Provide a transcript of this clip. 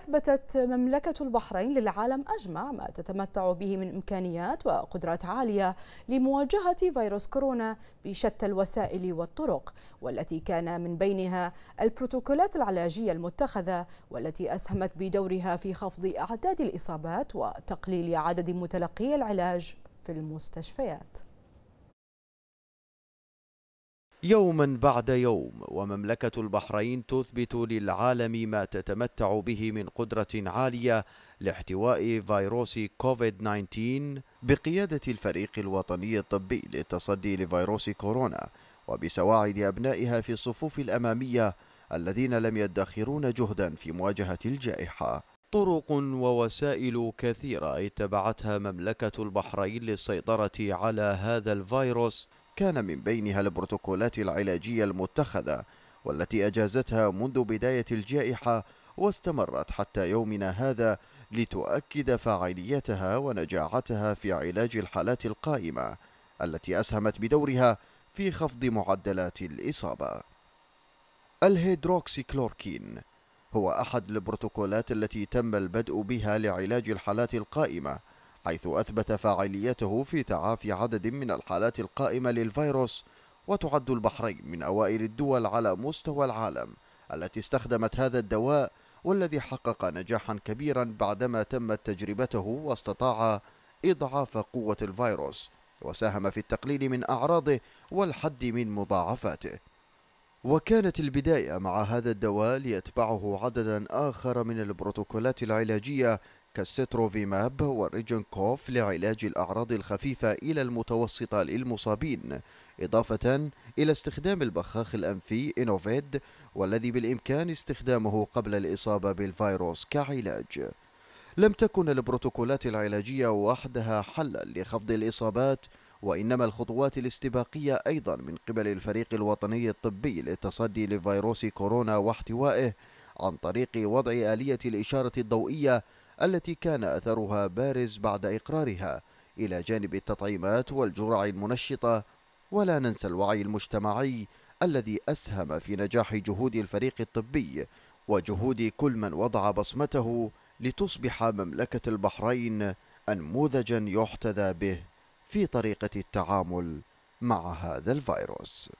أثبتت مملكة البحرين للعالم أجمع ما تتمتع به من إمكانيات وقدرات عالية لمواجهة فيروس كورونا بشتى الوسائل والطرق والتي كان من بينها البروتوكولات العلاجية المتخذة والتي أسهمت بدورها في خفض أعداد الإصابات وتقليل عدد متلقي العلاج في المستشفيات يوما بعد يوم ومملكة البحرين تثبت للعالم ما تتمتع به من قدرة عالية لاحتواء فيروس كوفيد-19 بقيادة الفريق الوطني الطبي للتصدي لفيروس كورونا وبسواعد أبنائها في الصفوف الأمامية الذين لم يدخرون جهدا في مواجهة الجائحة طرق ووسائل كثيرة اتبعتها مملكة البحرين للسيطرة على هذا الفيروس كان من بينها البروتوكولات العلاجية المتخذة والتي أجازتها منذ بداية الجائحة واستمرت حتى يومنا هذا لتؤكد فاعليتها ونجاعتها في علاج الحالات القائمة التي أسهمت بدورها في خفض معدلات الإصابة الهيدروكسيكلوركين هو أحد البروتوكولات التي تم البدء بها لعلاج الحالات القائمة حيث أثبت فاعليته في تعافي عدد من الحالات القائمة للفيروس وتعد البحرين من أوائل الدول على مستوى العالم التي استخدمت هذا الدواء والذي حقق نجاحا كبيرا بعدما تمت تجربته واستطاع إضعاف قوة الفيروس وساهم في التقليل من أعراضه والحد من مضاعفاته وكانت البداية مع هذا الدواء ليتبعه عددا آخر من البروتوكولات العلاجية كالستروفيماب والريجنكوف لعلاج الأعراض الخفيفة إلى المتوسطة للمصابين إضافة إلى استخدام البخاخ الأنفي إنوفيد والذي بالإمكان استخدامه قبل الإصابة بالفيروس كعلاج لم تكن البروتوكولات العلاجية وحدها حلا لخفض الإصابات وإنما الخطوات الاستباقية أيضا من قبل الفريق الوطني الطبي للتصدي لفيروس كورونا واحتوائه عن طريق وضع آلية الإشارة الضوئية التي كان أثرها بارز بعد إقرارها إلى جانب التطعيمات والجرع المنشطة ولا ننسى الوعي المجتمعي الذي أسهم في نجاح جهود الفريق الطبي وجهود كل من وضع بصمته لتصبح مملكة البحرين أنموذجا يحتذى به في طريقة التعامل مع هذا الفيروس